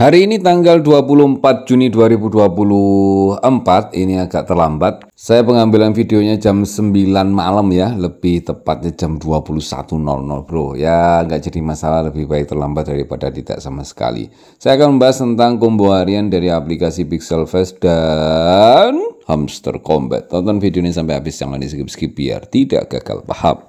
Hari ini tanggal 24 Juni 2024, ini agak terlambat. Saya pengambilan videonya jam 9 malam ya, lebih tepatnya jam 21.00 bro. Ya nggak jadi masalah, lebih baik terlambat daripada tidak sama sekali. Saya akan membahas tentang combo harian dari aplikasi Pixel Fest dan Hamster Combat. Tonton video ini sampai habis, jangan di skip-skip biar tidak gagal paham.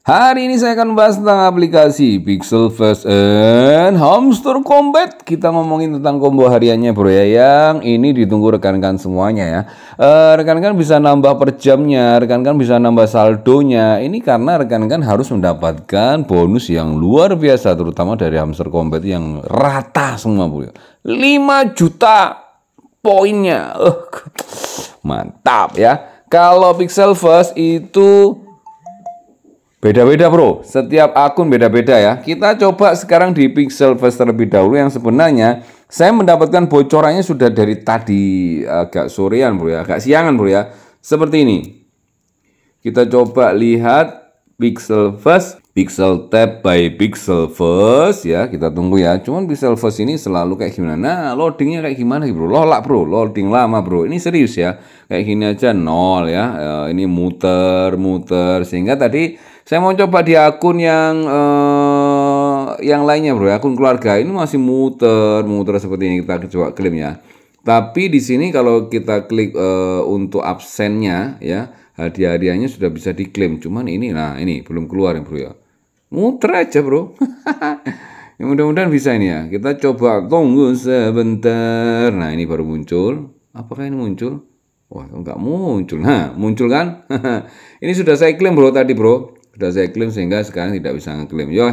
Hari ini saya akan membahas tentang aplikasi Pixel First and Hamster Combat. Kita ngomongin tentang combo hariannya bro ya. Yang ini ditunggu rekan-rekan semuanya ya. Eh, rekan-rekan bisa nambah per jamnya, rekan-rekan bisa nambah saldonya. Ini karena rekan-rekan harus mendapatkan bonus yang luar biasa terutama dari Hamster Combat yang rata semua bro. 5 juta poinnya. mantap ya. Kalau Pixel First itu Beda-beda bro, setiap akun beda-beda ya. Kita coba sekarang di Pixel First terlebih dahulu yang sebenarnya saya mendapatkan bocorannya sudah dari tadi agak sorean bro ya, agak siangan bro ya. Seperti ini. Kita coba lihat Pixel First pixel tab by pixel first ya kita tunggu ya cuman pixel first ini selalu kayak gimana nah loadingnya kayak gimana bro lolak bro loading lama bro ini serius ya kayak gini aja nol ya eh, ini muter muter sehingga tadi saya mau coba di akun yang eh, yang lainnya bro ya. akun keluarga ini masih muter muter seperti ini kita coba klaim ya tapi di sini kalau kita klik eh, untuk absennya ya hadiah-hadiahnya sudah bisa diklaim cuman ini nah ini belum keluar ya bro ya Muter aja bro. ya, mudah-mudahan bisa ini ya. Kita coba tunggu sebentar. Nah ini baru muncul. Apakah ini muncul? Wah enggak muncul. Nah muncul kan? ini sudah saya klaim bro tadi bro. Sudah saya klaim sehingga sekarang tidak bisa ngeklaim. Yo, ya,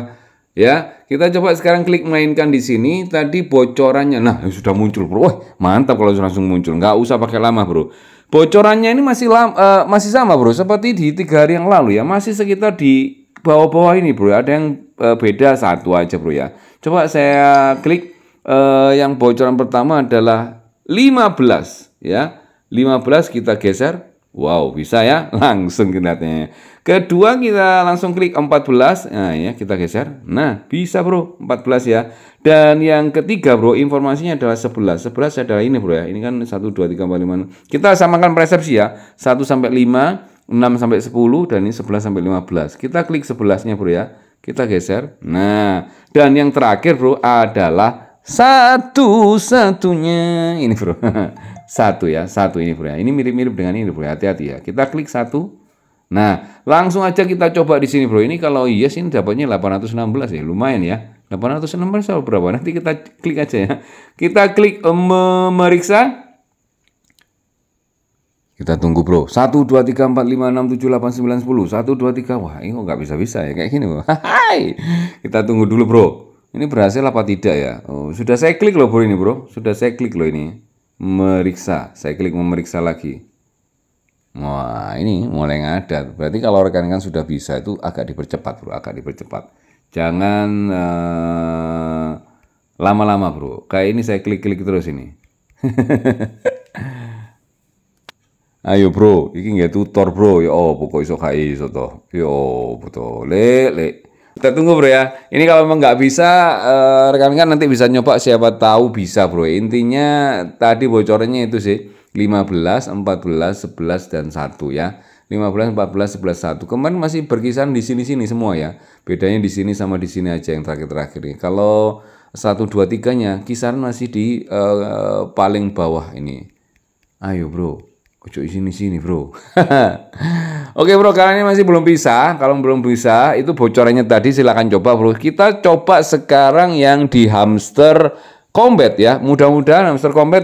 ya kita coba sekarang klik mainkan di sini. Tadi bocorannya. Nah sudah muncul bro. Wah mantap kalau langsung muncul. Nggak usah pakai lama bro. Bocorannya ini masih lama, uh, eh, masih sama bro. Seperti di tiga hari yang lalu ya. Masih sekitar di bawah-bawah ini bro ada yang uh, beda satu aja bro ya coba saya klik uh, yang bocoran pertama adalah 15 ya 15 kita geser wow bisa ya langsung kelihatannya kedua kita langsung klik 14 nah ya kita geser nah bisa bro 14 ya dan yang ketiga bro informasinya adalah 11 11 adalah ini bro ya ini kan 1 2 3 4 5 6. kita samakan persepsi ya 1 sampai 5 6 sampai 10 dan ini 11 sampai 15. Kita klik 11-nya, Bro ya. Kita geser. Nah, dan yang terakhir, Bro, adalah satu-satunya ini, Bro. satu ya, satu ini, Bro ya. Ini mirip-mirip dengan ini, Bro. Ya. Hati-hati ya. Kita klik satu. Nah, langsung aja kita coba di sini, Bro. Ini kalau yes iya ini dapatnya 816 ya. Lumayan ya. 816 berapa? Nanti kita klik aja ya. Kita klik eh, memeriksa kita tunggu bro. 1, 2, 3, 4, 5, 6, 7, 8, 9, 10. 1, 2, 3. Wah ini kok nggak bisa-bisa ya. Kayak gini. Hai. Kita tunggu dulu bro. Ini berhasil apa tidak ya? Oh, sudah saya klik loh bro ini bro. Sudah saya klik loh ini. Meriksa. Saya klik memeriksa lagi. Wah ini mulai ngadat. Berarti kalau rekan-rekan sudah bisa itu agak dipercepat bro. Agak dipercepat. Jangan eh, lama-lama uh, bro. Kayak ini saya klik-klik terus ini. Ayo bro, iki nggak tutor bro. Ya oh, pokok iso kai iso toh. Ya, Yo betul. le le. Kita tunggu bro ya. Ini kalau memang nggak bisa, rekan-rekan eh, uh, kan nanti bisa nyoba siapa tahu bisa bro. Intinya tadi bocornya itu sih 15, 14, 11 dan 1 ya. 15, 14, 11, 1. Kemarin masih berkisar di sini-sini semua ya. Bedanya di sini sama di sini aja yang terakhir-terakhir ini. Kalau 1, 2, 3 nya kisaran masih di uh, paling bawah ini. Ayo bro. Ojo sini sini bro. Oke bro, karena ini masih belum bisa. Kalau belum bisa, itu bocorannya tadi silahkan coba bro. Kita coba sekarang yang di hamster combat ya. Mudah-mudahan hamster combat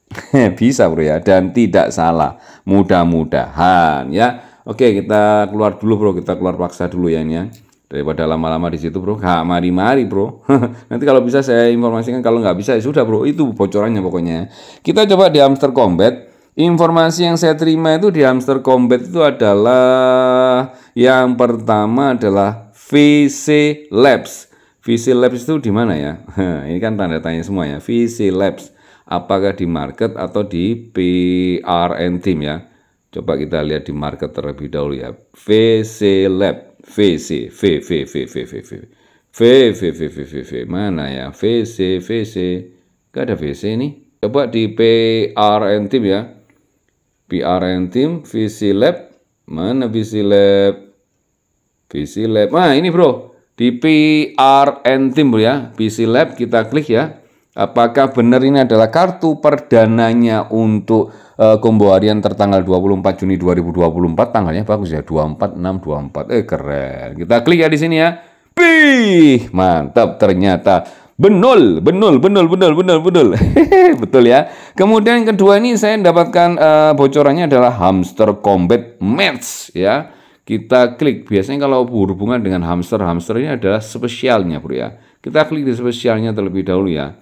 bisa bro ya. Dan tidak salah. Mudah-mudahan ya. Oke kita keluar dulu bro. Kita keluar paksa dulu ya ini ya. Daripada lama-lama di situ bro. Gak mari-mari bro. Nanti kalau bisa saya informasikan. Kalau nggak bisa ya sudah bro. Itu bocorannya pokoknya. Kita coba di hamster combat Informasi yang saya terima itu di Hamster Combat itu adalah yang pertama adalah VC Labs. VC Labs itu di mana ya? Ini kan tanda tanya semua ya. VC Labs apakah di market atau di PRN team ya? Coba kita lihat di market terlebih dahulu ya. VC Lab, VC, V V V V V V V V V V V V mana ya? VC VC, gak ada VC ini. Coba di PRN team ya. PRN Team, VC Lab, mana VC Lab? VC Lab, nah ini bro, di PRN Team bro ya, VC Lab kita klik ya. Apakah benar ini adalah kartu perdananya untuk uh, eh, kombo harian tertanggal 24 Juni 2024 tanggalnya bagus ya 24 6 24 eh keren kita klik ya di sini ya Pih, mantap ternyata Benul, benul, benul, benul, benul, benul. Betul ya. Kemudian kedua ini saya dapatkan uh, eh, bocorannya adalah hamster combat match ya. Kita klik. Biasanya kalau berhubungan dengan hamster, hamster ini adalah spesialnya, Bro ya. Kita klik di spesialnya terlebih dahulu ya.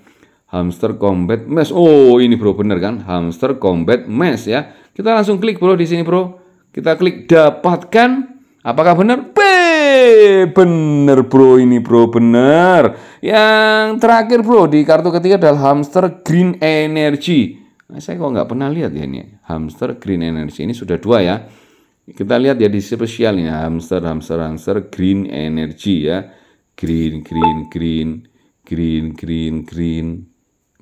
Hamster combat match. Oh, ini Bro benar kan? Hamster combat match ya. Kita langsung klik, Bro, di sini, Bro. Kita klik dapatkan. Apakah benar? bener bro ini bro, bener. Yang terakhir bro, di kartu ketiga adalah hamster green energy. Nah, saya kok nggak pernah lihat ya ini. Hamster green energy, ini sudah dua ya. Kita lihat ya di spesial ini, hamster, hamster, hamster, green energy ya. Green, green, green, green, green, green,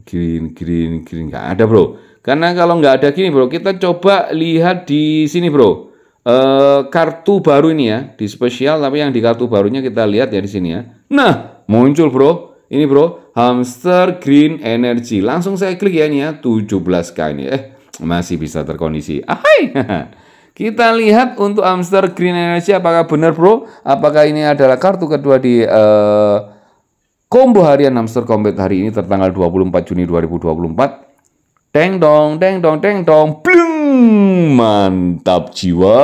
green, green, green. Nggak ada bro. Karena kalau nggak ada gini bro, kita coba lihat di sini bro Eh, kartu baru ini ya, di spesial tapi yang di kartu barunya kita lihat ya di sini ya. Nah, muncul bro. Ini bro, hamster green energy. Langsung saya klik ya ini ya, 17k ini. Eh, masih bisa terkondisi. Ahai. Kita lihat untuk hamster green energy apakah benar bro? Apakah ini adalah kartu kedua di eh, Combo harian hamster combat hari ini tertanggal 24 Juni 2024. Deng dong, deng dong, deng dong, bling mantap jiwa.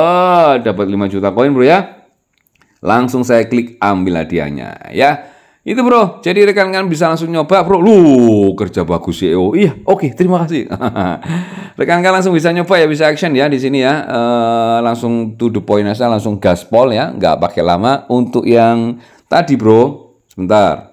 Dapat 5 juta koin bro ya. Langsung saya klik ambil hadiahnya ya. Itu bro, jadi rekan-rekan bisa langsung nyoba bro. Lu kerja bagus CEO. Iya, oke, okay, terima kasih. rekan-rekan langsung bisa nyoba ya, bisa action ya di sini ya. E, langsung to the point aja, langsung gaspol ya, nggak pakai lama. Untuk yang tadi bro, sebentar.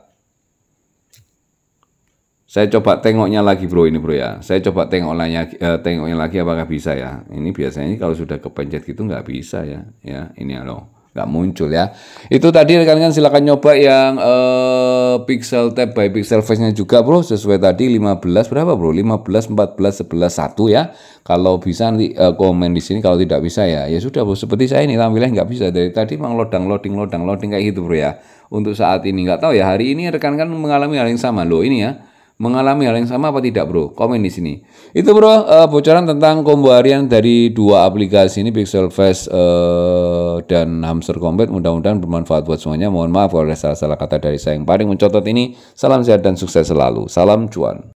Saya coba tengoknya lagi bro ini bro ya. Saya coba lainnya, eh, tengoknya lagi apakah bisa ya. Ini biasanya kalau sudah kepencet gitu nggak bisa ya. Ya ini halo nggak muncul ya. Itu tadi rekan-rekan silahkan nyoba yang eh, pixel tab by pixel face-nya juga bro. Sesuai tadi 15 berapa bro? 15, 14, 11, 1 ya. Kalau bisa nanti eh, komen di sini. Kalau tidak bisa ya ya sudah bro. Seperti saya ini tampilnya nggak bisa. Dari tadi memang loading loading loading, loading kayak gitu bro ya. Untuk saat ini nggak tahu ya hari ini rekan-rekan mengalami hal yang sama loh ini ya mengalami hal yang sama apa tidak bro? Komen di sini. Itu bro, uh, bocoran tentang combo harian dari dua aplikasi ini Pixel face uh, eh, dan Hamster Combat. Mudah-mudahan bermanfaat buat semuanya. Mohon maaf kalau ada salah-salah kata dari saya yang paling mencotot ini. Salam sehat dan sukses selalu. Salam cuan.